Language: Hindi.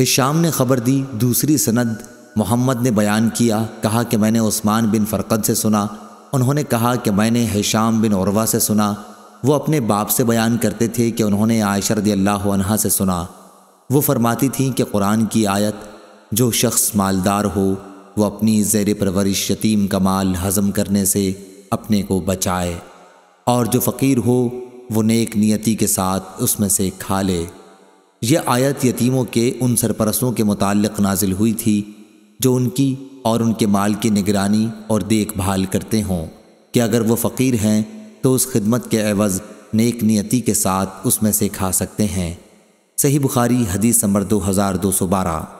हिशाम ने खबर दी दूसरी सनद मोहम्मद ने बयान किया कहा कि मैंने उस्मान बिन फ़रकत से सुना उन्होंने कहा कि मैंने हिशाम बिन औरवा से सुना वो अपने बाप से बयान करते थे कि उन्होंने आयशा अल्लाह से सुना वो फरमाती थी कि कुरान की आयत जो शख्स मालदार हो वो अपनी ज़ैर परवरिश यतीम का माल हज़म करने से अपने को बचाए और जो फ़कीर हो वो नेक नियति के साथ उसमें से खा ले यह आयत यतीमों के उन सरपरसों के मुतालिक नाजिल हुई थी जो उनकी और उनके माल की निगरानी और देखभाल करते हों कि अगर वो फ़कीर हैं तो उस खिदमत के एवज़ नेक नियति के साथ उसमें से खा सकते हैं सही बुखारी हदीस नंबर दो हज़ार दो सौ बारह